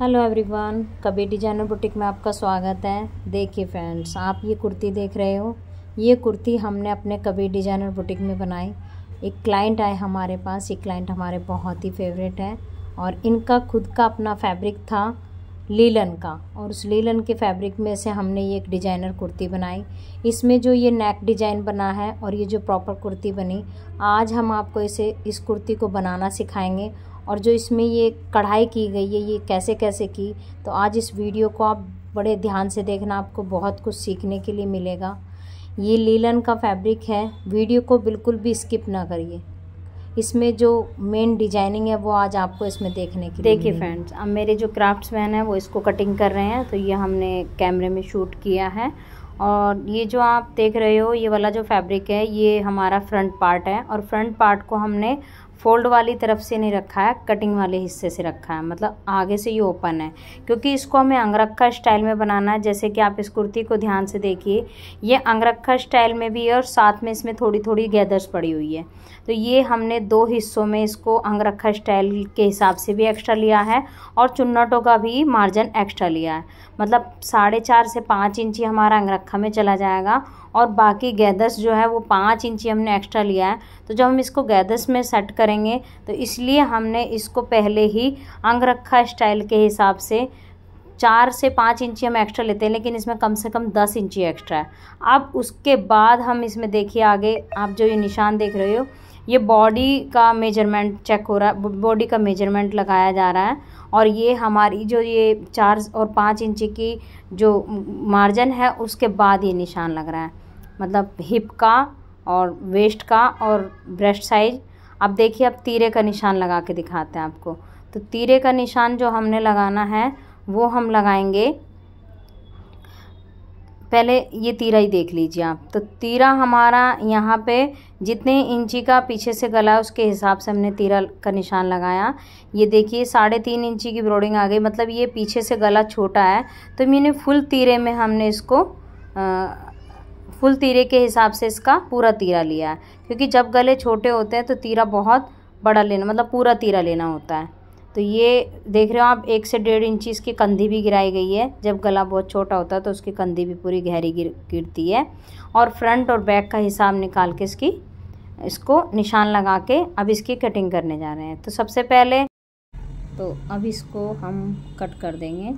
hello everyone Kabir designer boutique में आपका स्वागत है देखिए फ्रेंड्स आप ये कुर्ती देख रहे हो ये कुर्ती हमने अपने कबीर डिजाइनर बुटीक में बनाई एक क्लाइंट आए हमारे पास ये क्लाइंट हमारे बहुत ही फेवरेट है और इनका खुद का अपना फैब्रिक था लीलन का और उस लीलन के फैब्रिक में से हमने ये एक डिजाइनर कुर्ती बनाई इसमें जो ये नेक डिजाइन बना है और ये जो प्रॉपर कुर्ती बनी आज हम आपको इसे इस कुर्ती को बनाना सिखाएंगे और जो इसमें ये कढ़ाई की गई है ये कैसे कैसे की तो आज इस वीडियो को आप बड़े ध्यान से देखना आपको बहुत कुछ सीखने के लिए मिलेगा ये लीलन का फैब्रिक है वीडियो को बिल्कुल भी स्किप ना करिए इसमें जो मेन डिजाइनिंग है वो आज आपको इसमें देखने की देखिए फ्रेंड्स अब मेरे जो क्राफ्ट्समैन है वो इसको कटिंग कर रहे हैं तो ये हमने कैमरे में शूट किया है और ये जो आप देख रहे हो ये वाला जो फैब्रिक है ये हमारा फ्रंट पार्ट है और फ्रंट पार्ट को हमने फोल्ड वाली तरफ से नहीं रखा है कटिंग वाले हिस्से से रखा है मतलब आगे से ये ओपन है क्योंकि इसको हमें अंगरखा स्टाइल में बनाना है जैसे कि आप इस कुर्ती को ध्यान से देखिए ये अंगरखा स्टाइल में भी है और साथ में इसमें थोड़ी थोड़ी गैदर्स पड़ी हुई है तो ये हमने दो हिस्सों में इसको अंगरखा स्टाइल के हिसाब से भी एक्स्ट्रा लिया है और चुन्नटों का भी मार्जिन एक्स्ट्रा लिया है मतलब साढ़े चार से पाँच इंची हमारा अंगरखा में चला जाएगा और बाकी गैदस जो है वो पाँच इंची हमने एक्स्ट्रा लिया है तो जब हम इसको गैदस में सेट करेंगे तो इसलिए हमने इसको पहले ही अंगरखा स्टाइल के हिसाब से चार से पाँच इंची हम एक्स्ट्रा लेते हैं लेकिन इसमें कम से कम दस इंची एक्स्ट्रा है अब उसके बाद हम इसमें देखिए आगे आप जो ये निशान देख रहे हो ये बॉडी का मेजरमेंट चेक हो रहा है बॉडी का मेजरमेंट लगाया जा रहा है और ये हमारी जो ये चार और पाँच इंच की जो मार्जिन है उसके बाद ये निशान लग रहा है मतलब हिप का और वेस्ट का और ब्रेस्ट साइज अब देखिए अब तीरे का निशान लगा के दिखाते हैं आपको तो तीरे का निशान जो हमने लगाना है वो हम लगाएंगे पहले ये तीरा ही देख लीजिए आप तो तीरा हमारा यहाँ पे जितने इंची का पीछे से गला है उसके हिसाब से हमने तीरा का निशान लगाया ये देखिए साढ़े तीन इंची की ब्रोडिंग आ गई मतलब ये पीछे से गला छोटा है तो मैंने फुल तीरे में हमने इसको आ, फुल तीरे के हिसाब से इसका पूरा तीरा लिया है क्योंकि जब गले छोटे होते हैं तो तीरा बहुत बड़ा लेना मतलब पूरा तीरा लेना होता है तो ये देख रहे हो आप एक से डेढ़ इंची इसकी कंधी भी गिराई गई है जब गला बहुत छोटा होता है तो उसकी कंधी भी पूरी गहरी गिर गिरती है और फ्रंट और बैक का हिसाब निकाल के इसकी इसको निशान लगा के अब इसकी कटिंग करने जा रहे हैं तो सबसे पहले तो अब इसको हम कट कर देंगे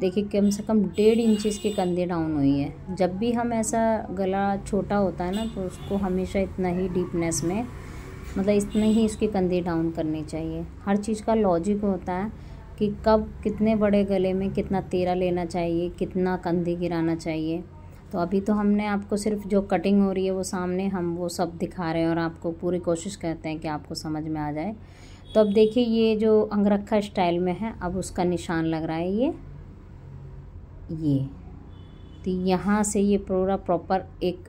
देखिए कम से कम डेढ़ इंच इसके कंधे डाउन हुई है जब भी हम ऐसा गला छोटा होता है ना तो उसको हमेशा इतना ही डीपनेस में मतलब इतना ही इसके कंधे डाउन करने चाहिए हर चीज़ का लॉजिक होता है कि कब कितने बड़े गले में कितना तेरा लेना चाहिए कितना कंधे गिराना चाहिए तो अभी तो हमने आपको सिर्फ जो कटिंग हो रही है वो सामने हम वो सब दिखा रहे हैं और आपको पूरी कोशिश करते हैं कि आपको समझ में आ जाए तो अब देखिए ये जो अंगरखा स्टाइल में है अब उसका निशान लग रहा है ये ये तो यहाँ से ये पूरा प्रॉपर एक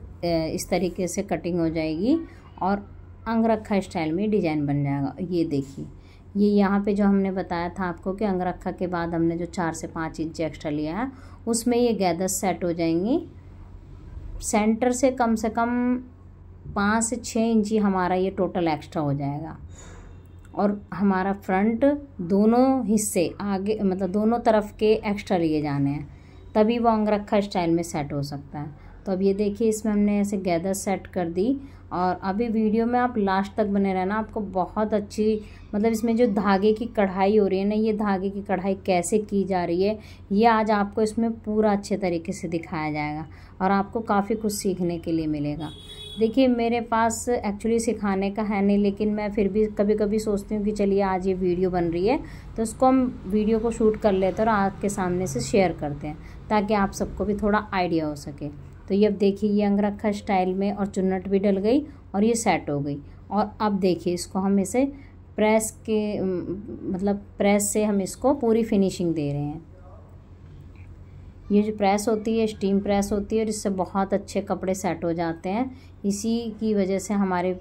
इस तरीके से कटिंग हो जाएगी और अंगरखा स्टाइल में डिज़ाइन बन जाएगा ये देखिए ये यहाँ पे जो हमने बताया था आपको कि अंगरखा के बाद हमने जो चार से पाँच इंच एक्स्ट्रा लिया है उसमें ये गैदर सेट हो जाएंगी सेंटर से कम से कम पाँच से छः इंची हमारा ये टोटल एक्स्ट्रा हो जाएगा और हमारा फ्रंट दोनों हिस्से आगे मतलब दोनों तरफ के एक्स्ट्रा लिए जाने हैं तभी वो अंगरखा स्टाइल में सेट हो सकता है तो अब ये देखिए इसमें हमने ऐसे गैदर सेट कर दी और अभी वीडियो में आप लास्ट तक बने रहना आपको बहुत अच्छी मतलब इसमें जो धागे की कढ़ाई हो रही है ना ये धागे की कढ़ाई कैसे की जा रही है ये आज आपको इसमें पूरा अच्छे तरीके से दिखाया जाएगा और आपको काफ़ी कुछ सीखने के लिए मिलेगा देखिए मेरे पास एक्चुअली सिखाने का है नहीं लेकिन मैं फिर भी कभी कभी सोचती हूँ कि चलिए आज ये वीडियो बन रही है तो उसको हम वीडियो को शूट कर लेते हैं और आपके सामने से शेयर करते हैं ताकि आप सबको भी थोड़ा आइडिया हो सके तो ये अब देखिए ये अंगरखा स्टाइल में और चुन्नट भी डल गई और ये सेट हो गई और अब देखिए इसको हम इसे प्रेस के मतलब प्रेस से हम इसको पूरी फिनिशिंग दे रहे हैं ये जो प्रेस होती है स्टीम प्रेस होती है और इससे बहुत अच्छे कपड़े सेट हो जाते हैं इसी की वजह से हमारे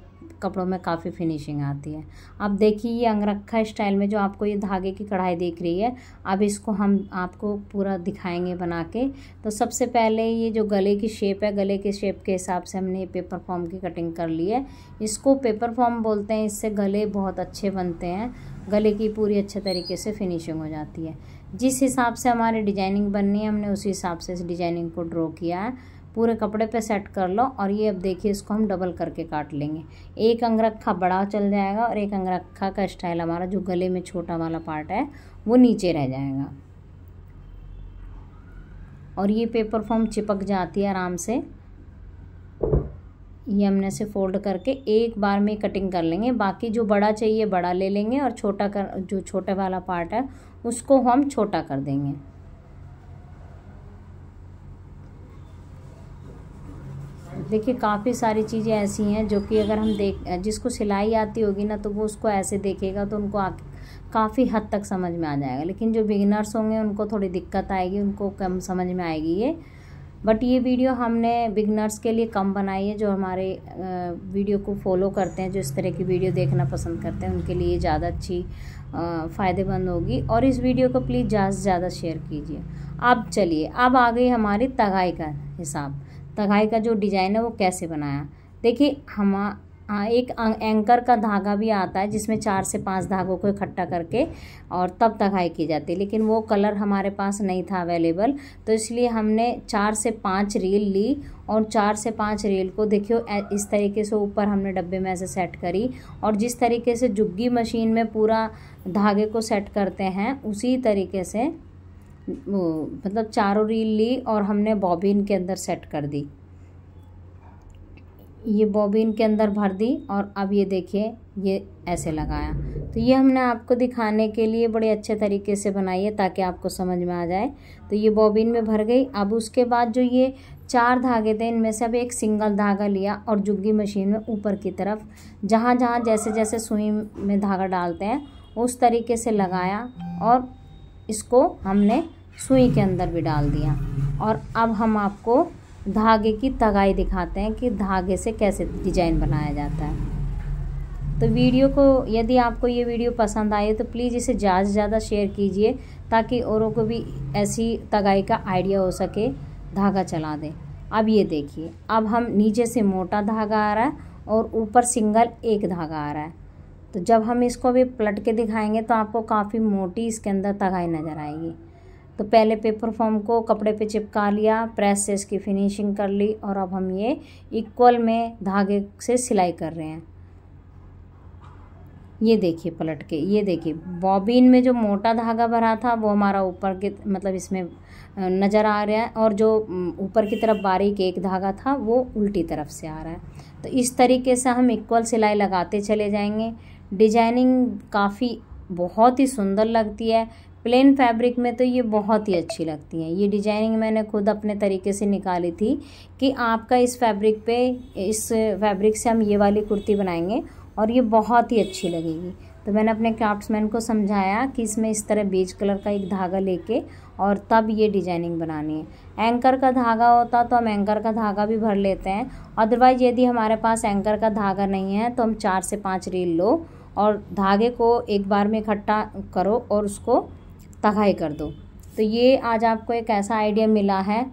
कपड़ों में काफ़ी फिनिशिंग आती है अब देखिए ये अंगरखा स्टाइल में जो आपको ये धागे की कढ़ाई दिख रही है अब इसको हम आपको पूरा दिखाएंगे बना के तो सबसे पहले ये जो गले की शेप है गले के शेप के हिसाब से हमने ये पेपर फॉर्म की कटिंग कर ली है इसको पेपर फॉर्म बोलते हैं इससे गले बहुत अच्छे बनते हैं गले की पूरी अच्छे तरीके से फिनिशिंग हो जाती है जिस हिसाब से हमारी डिजाइनिंग बननी है हमने उसी हिसाब से इस डिजाइनिंग को ड्रॉ किया है पूरे कपड़े पे सेट कर लो और ये अब देखिए इसको हम डबल करके काट लेंगे एक अंगरखा बड़ा चल जाएगा और एक अंगरखा का स्टाइल हमारा जो गले में छोटा वाला पार्ट है वो नीचे रह जाएगा और ये पेपर फॉर्म चिपक जाती है आराम से ये हमने से फोल्ड करके एक बार में कटिंग कर लेंगे बाकी जो बड़ा चाहिए बड़ा ले लेंगे और छोटा कर जो छोटे वाला पार्ट है उसको हम छोटा कर देंगे देखिए काफ़ी सारी चीज़ें ऐसी हैं जो कि अगर हम देख जिसको सिलाई आती होगी ना तो वो उसको ऐसे देखेगा तो उनको आ काफ़ी हद तक समझ में आ जाएगा लेकिन जो बिगिनर्स होंगे उनको थोड़ी दिक्कत आएगी उनको कम समझ में आएगी ये बट ये वीडियो हमने बिगनर्स के लिए कम बनाई है जो हमारे वीडियो को फॉलो करते हैं जो इस तरह की वीडियो देखना पसंद करते हैं उनके लिए ज़्यादा अच्छी फ़ायदेमंद होगी और इस वीडियो को प्लीज़ ज़्यादा से ज़्यादा शेयर कीजिए अब चलिए अब आ गई हमारी तगाई का हिसाब तगाई का जो डिज़ाइन है वो कैसे बनाया देखिए हम एक अं, एंकर का धागा भी आता है जिसमें चार से पांच धागों को इकट्ठा करके और तब तगाई की जाती है लेकिन वो कलर हमारे पास नहीं था अवेलेबल तो इसलिए हमने चार से पांच रील ली और चार से पांच रेल को देखियो इस तरीके से ऊपर हमने डब्बे में ऐसे सेट करी और जिस तरीके से जुग्गी मशीन में पूरा धागे को सेट करते हैं उसी तरीके से मतलब चारों रील ली और हमने बॉबिन के अंदर सेट कर दी ये बॉबिन के अंदर भर दी और अब ये देखिए ये ऐसे लगाया तो ये हमने आपको दिखाने के लिए बड़े अच्छे तरीके से बनाई है ताकि आपको समझ में आ जाए तो ये बॉबिन में भर गई अब उसके बाद जो ये चार धागे थे इनमें से अब एक सिंगल धागा लिया और जुग्गी मशीन में ऊपर की तरफ जहाँ जहाँ जैसे जैसे सुई में धागा डालते हैं उस तरीके से लगाया और इसको हमने सुई के अंदर भी डाल दिया और अब हम आपको धागे की तगाई दिखाते हैं कि धागे से कैसे डिजाइन बनाया जाता है तो वीडियो को यदि आपको ये वीडियो पसंद आए तो प्लीज़ इसे ज़्यादा से ज़्यादा शेयर कीजिए ताकि औरों को भी ऐसी तगाई का आइडिया हो सके धागा चला दें अब ये देखिए अब हम नीचे से मोटा धागा आ रहा है और ऊपर सिंगल एक धागा आ रहा है तो जब हम इसको भी पलट के दिखाएंगे तो आपको काफ़ी मोटी इसके अंदर तगाई नज़र आएगी तो पहले पेपर फॉर्म को कपड़े पे चिपका लिया प्रेस से इसकी फिनिशिंग कर ली और अब हम ये इक्वल में धागे से सिलाई कर रहे हैं ये देखिए पलट के ये देखिए बॉबिन में जो मोटा धागा भरा था वो हमारा ऊपर के मतलब इसमें नज़र आ रहा है और जो ऊपर की तरफ बारीक एक धागा था वो उल्टी तरफ से आ रहा है तो इस तरीके से हम इक्वल सिलाई लगाते चले जाएंगे डिजाइनिंग काफ़ी बहुत ही सुंदर लगती है प्लेन फैब्रिक में तो ये बहुत ही अच्छी लगती हैं ये डिजाइनिंग मैंने खुद अपने तरीके से निकाली थी कि आपका इस फैब्रिक पे इस फैब्रिक से हम ये वाली कुर्ती बनाएंगे और ये बहुत ही अच्छी लगेगी तो मैंने अपने क्राफ्ट्समैन को समझाया कि इसमें इस तरह बेज कलर का एक धागा लेके और तब ये डिजाइनिंग बनानी है एंकर का धागा होता तो हम एंकर का धागा भी भर लेते हैं अदरवाइज़ यदि हमारे पास एंकर का धागा नहीं है तो हम चार से पाँच रील लो और धागे को एक बार में इकट्ठा करो और उसको तबाही कर दो तो ये आज आपको एक ऐसा आइडिया मिला है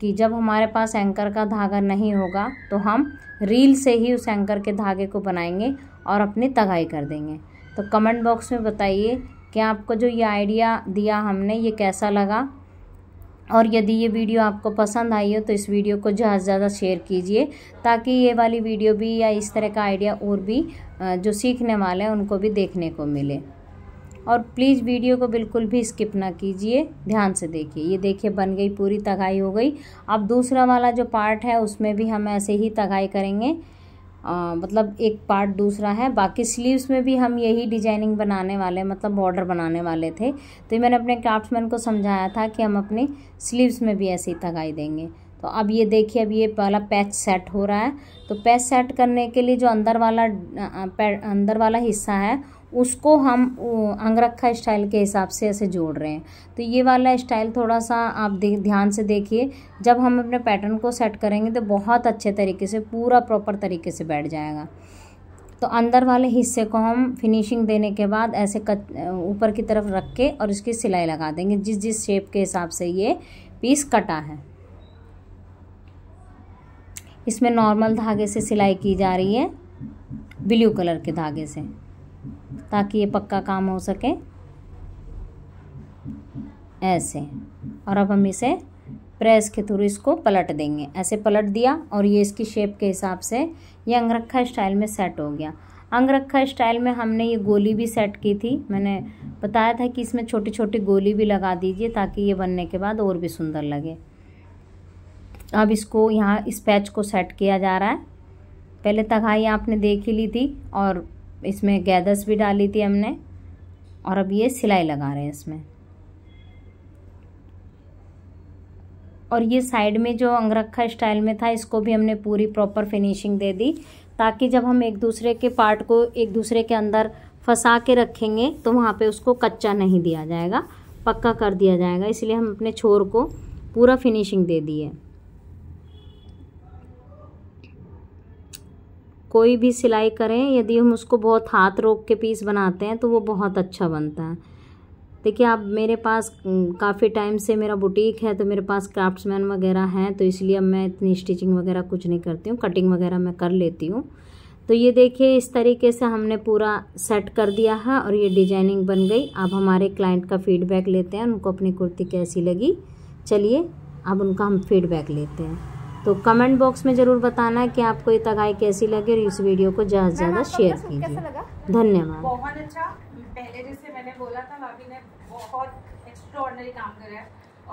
कि जब हमारे पास एंकर का धागा नहीं होगा तो हम रील से ही उस एंकर के धागे को बनाएंगे और अपनी तगाई कर देंगे तो कमेंट बॉक्स में बताइए कि आपको जो ये आइडिया दिया हमने ये कैसा लगा और यदि ये वीडियो आपको पसंद आई हो तो इस वीडियो को ज़्यादा से ज़्यादा शेयर कीजिए ताकि ये वाली वीडियो भी या इस तरह का आइडिया और भी जो सीखने वाले हैं उनको भी देखने को मिले और प्लीज़ वीडियो को बिल्कुल भी स्किप ना कीजिए ध्यान से देखिए ये देखिए बन गई पूरी तगाई हो गई अब दूसरा वाला जो पार्ट है उसमें भी हम ऐसे ही तगाई करेंगे आ, मतलब एक पार्ट दूसरा है बाकी स्लीव्स में भी हम यही डिजाइनिंग बनाने वाले मतलब बॉर्डर बनाने वाले थे तो मैंने अपने क्राफ्टमैन को समझाया था कि हम अपने स्लीव्स में भी ऐसे ही तगाई देंगे तो अब ये देखिए अब ये पहला पैच सेट हो रहा है तो पैच सेट करने के लिए जो अंदर वाला अंदर वाला हिस्सा है उसको हम अंगरखा स्टाइल के हिसाब से ऐसे जोड़ रहे हैं तो ये वाला स्टाइल थोड़ा सा आप ध्यान से देखिए जब हम अपने पैटर्न को सेट करेंगे तो बहुत अच्छे तरीके से पूरा प्रॉपर तरीके से बैठ जाएगा तो अंदर वाले हिस्से को हम फिनिशिंग देने के बाद ऐसे ऊपर की तरफ रख के और इसकी सिलाई लगा देंगे जिस जिस शेप के हिसाब से ये पीस कटा है इसमें नॉर्मल धागे से सिलाई की जा रही है ब्लू कलर के धागे से ताकि ये पक्का काम हो सके ऐसे और अब हम इसे प्रेस के थ्रू इसको पलट देंगे ऐसे पलट दिया और ये इसकी शेप के हिसाब से ये अंगरखा स्टाइल में सेट हो गया अंगरखा स्टाइल में हमने ये गोली भी सेट की थी मैंने बताया था कि इसमें छोटी छोटी गोली भी लगा दीजिए ताकि ये बनने के बाद और भी सुंदर लगे अब इसको यहाँ इस पैच को सेट किया जा रहा है पहले तगाई आपने देख ही ली थी और इसमें गैदर्स भी डाली थी हमने और अब ये सिलाई लगा रहे हैं इसमें और ये साइड में जो अंगरखा स्टाइल में था इसको भी हमने पूरी प्रॉपर फिनिशिंग दे दी ताकि जब हम एक दूसरे के पार्ट को एक दूसरे के अंदर फंसा के रखेंगे तो वहाँ पे उसको कच्चा नहीं दिया जाएगा पक्का कर दिया जाएगा इसलिए हम अपने छोर को पूरा फिनिशिंग दे दी है कोई भी सिलाई करें यदि हम उसको बहुत हाथ रोक के पीस बनाते हैं तो वो बहुत अच्छा बनता है देखिए आप मेरे पास काफ़ी टाइम से मेरा बुटीक है तो मेरे पास क्राफ्ट्समैन वगैरह हैं तो इसलिए अब मैं इतनी स्टिचिंग वगैरह कुछ नहीं करती हूँ कटिंग वगैरह मैं कर लेती हूँ तो ये देखिए इस तरीके से हमने पूरा सेट कर दिया है और ये डिजाइनिंग बन गई अब हमारे क्लाइंट का फीडबैक लेते हैं उनको अपनी कुर्ती कैसी लगी चलिए अब उनका हम फीडबैक लेते हैं तो कमेंट बॉक्स में ज़रूर बताना कि आपको ये तगाई कैसी लगी और इस वीडियो को ज़्यादा से ज़्यादा शेयर कीजिए धन्यवाद बहुत अच्छा पहले जैसे मैंने बोला था भाभी ने बहुत एक्स्ट्रा काम करा है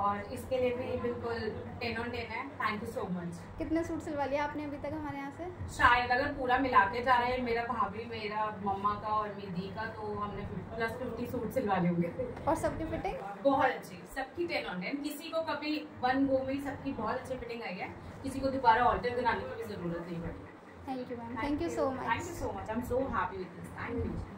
और इसके लिए भी बिल्कुल टेन ऑन टेन है थैंक यू सो मच कितने सूट सिलवा लिया आपने अभी तक हमारे यहाँ से शायद अगर पूरा मिला के जा रहे हैं मेरा भाभी मेरा मम्मा का और मेरी दी का तो हमने प्लस फिफ्टी सूट सिलवा लिए होंगे और सबकी फिटिंग बहुत अच्छी सबकी टेन ऑन टेन किसी को कभी वन गो में सबकी बहुत अच्छी फिटिंग आई है किसी को दोबारा ऑल्टर कराने की भी जरूरत नहीं पड़ी thank you ma'am thank you so much thank you so much I am so happy with this thank you